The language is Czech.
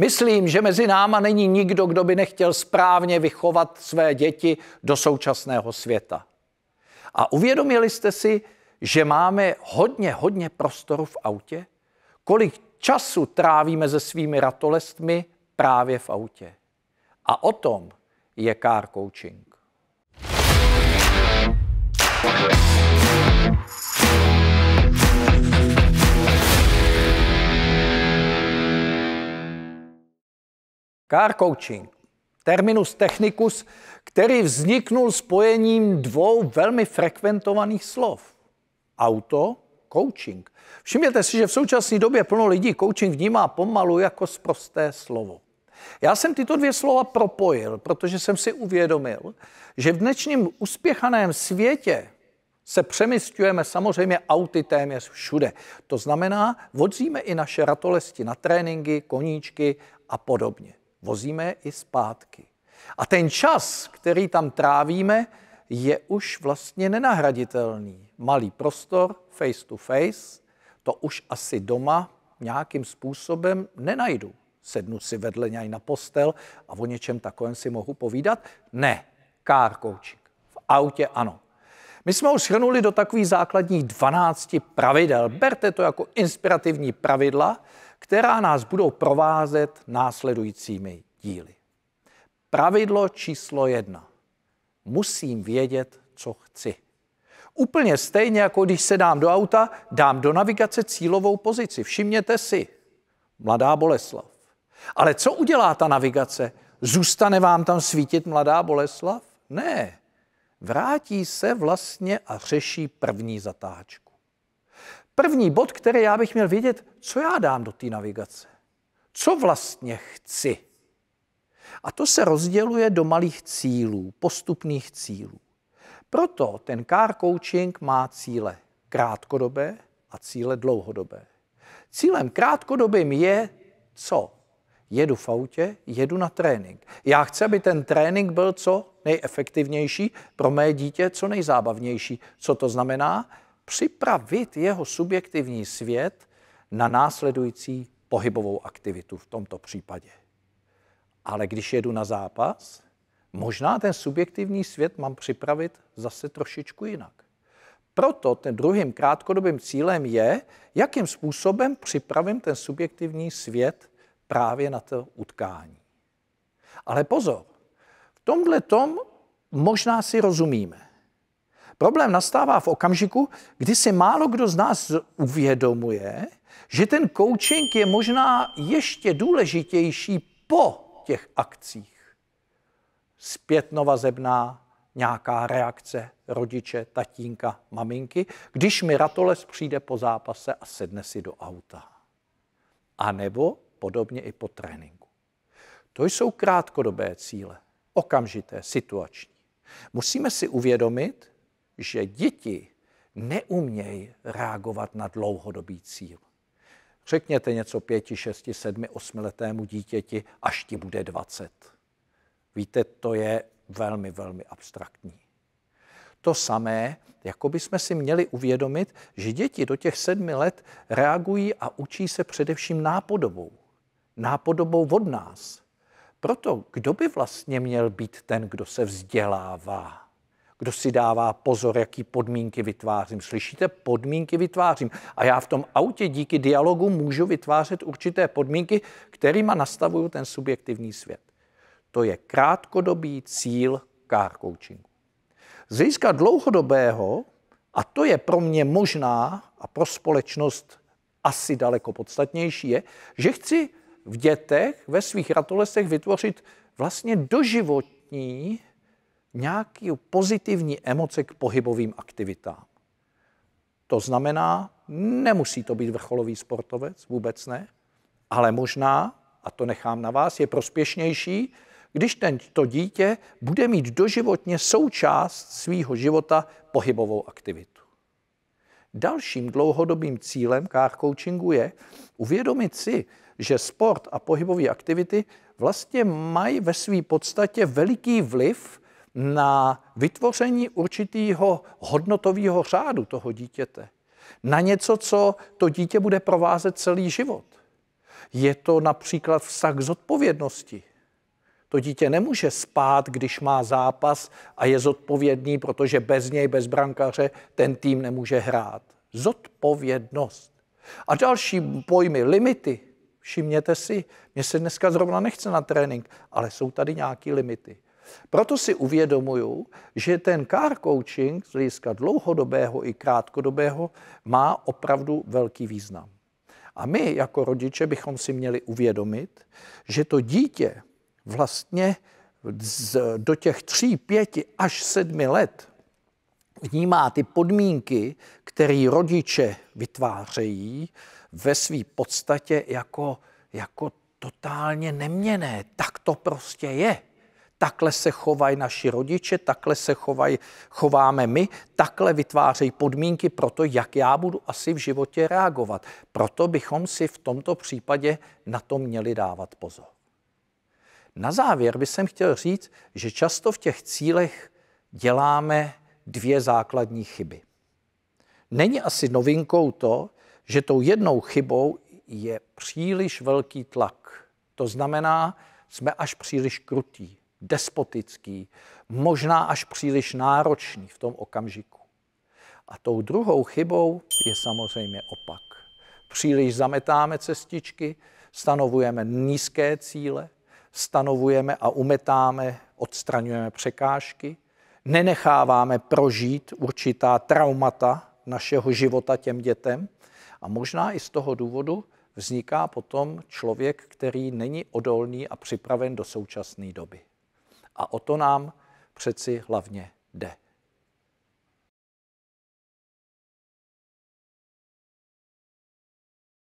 Myslím, že mezi náma není nikdo, kdo by nechtěl správně vychovat své děti do současného světa. A uvědomili jste si, že máme hodně, hodně prostoru v autě? Kolik času trávíme se svými ratolestmi právě v autě? A o tom je car coaching. Okay. Car coaching, terminus technicus, který vzniknul spojením dvou velmi frekventovaných slov. Auto, coaching. Všimněte si, že v současné době plno lidí coaching vnímá pomalu jako sprosté slovo. Já jsem tyto dvě slova propojil, protože jsem si uvědomil, že v dnešním uspěchaném světě se přemysťujeme samozřejmě auty téměř všude. To znamená, vodzíme i naše ratolesti na tréninky, koníčky a podobně vozíme i zpátky. A ten čas, který tam trávíme, je už vlastně nenahraditelný. Malý prostor, face to face, to už asi doma nějakým způsobem nenajdu. Sednu si vedle něj na postel a o něčem takovém si mohu povídat? Ne, car coaching. V autě ano. My jsme ho shrnuli do takových základních 12 pravidel. Berte to jako inspirativní pravidla, která nás budou provázet následujícími díly. Pravidlo číslo jedna. Musím vědět, co chci. Úplně stejně, jako když se dám do auta, dám do navigace cílovou pozici. Všimněte si, mladá Boleslav. Ale co udělá ta navigace? Zůstane vám tam svítit mladá Boleslav? Ne. Vrátí se vlastně a řeší první zatáčku. První bod, který já bych měl vědět, co já dám do té navigace. Co vlastně chci? A to se rozděluje do malých cílů, postupných cílů. Proto ten car coaching má cíle krátkodobé a cíle dlouhodobé. Cílem krátkodobým je co? Jedu v autě, jedu na trénink. Já chci, aby ten trénink byl co nejefektivnější, pro mé dítě co nejzábavnější. Co to znamená? připravit jeho subjektivní svět na následující pohybovou aktivitu v tomto případě. Ale když jedu na zápas, možná ten subjektivní svět mám připravit zase trošičku jinak. Proto ten druhým krátkodobým cílem je, jakým způsobem připravím ten subjektivní svět právě na to utkání. Ale pozor, v tomhle tom možná si rozumíme. Problém nastává v okamžiku, kdy si málo kdo z nás uvědomuje, že ten coaching je možná ještě důležitější po těch akcích. novazebná nějaká reakce rodiče, tatínka, maminky, když mi ratoles přijde po zápase a sedne si do auta. A nebo podobně i po tréninku. To jsou krátkodobé cíle, okamžité, situační. Musíme si uvědomit, že děti neumějí reagovat na dlouhodobý cíl. Řekněte něco pěti, šesti, sedmi, osmiletému dítěti, až ti bude dvacet. Víte, to je velmi, velmi abstraktní. To samé, jako by jsme si měli uvědomit, že děti do těch sedmi let reagují a učí se především nápodobou. Nápodobou od nás. Proto kdo by vlastně měl být ten, kdo se vzdělává? kdo si dává pozor, jaký podmínky vytvářím. Slyšíte? Podmínky vytvářím. A já v tom autě díky dialogu můžu vytvářet určité podmínky, kterými nastavuju ten subjektivní svět. To je krátkodobý cíl car coachingu. Z hlediska dlouhodobého, a to je pro mě možná a pro společnost asi daleko podstatnější, je, že chci v dětech, ve svých ratolestech vytvořit vlastně doživotní nějaký pozitivní emoce k pohybovým aktivitám. To znamená, nemusí to být vrcholový sportovec, vůbec ne, ale možná, a to nechám na vás, je prospěšnější, když tento dítě bude mít doživotně součást svýho života pohybovou aktivitu. Dalším dlouhodobým cílem car coachingu je uvědomit si, že sport a pohybové aktivity vlastně mají ve své podstatě veliký vliv na vytvoření určitého hodnotového řádu toho dítěte, na něco, co to dítě bude provázet celý život. Je to například vztah k zodpovědnosti. To dítě nemůže spát, když má zápas a je zodpovědný, protože bez něj, bez brankaře, ten tým nemůže hrát. Zodpovědnost. A další pojmy, limity. Všimněte si, mě se dneska zrovna nechce na trénink, ale jsou tady nějaké limity. Proto si uvědomuju, že ten car coaching z hlediska dlouhodobého i krátkodobého má opravdu velký význam. A my jako rodiče bychom si měli uvědomit, že to dítě vlastně z, do těch tří, pěti až sedmi let vnímá ty podmínky, které rodiče vytvářejí ve své podstatě jako, jako totálně neměné. Tak to prostě je takhle se chovají naši rodiče, takhle se chovají, chováme my, takhle vytvářejí podmínky pro to, jak já budu asi v životě reagovat. Proto bychom si v tomto případě na to měli dávat pozor. Na závěr bych chtěl říct, že často v těch cílech děláme dvě základní chyby. Není asi novinkou to, že tou jednou chybou je příliš velký tlak. To znamená, jsme až příliš krutí despotický, možná až příliš náročný v tom okamžiku. A tou druhou chybou je samozřejmě opak. Příliš zametáme cestičky, stanovujeme nízké cíle, stanovujeme a umetáme, odstraňujeme překážky, nenecháváme prožít určitá traumata našeho života těm dětem a možná i z toho důvodu vzniká potom člověk, který není odolný a připraven do současné doby. A o to nám přeci hlavně jde.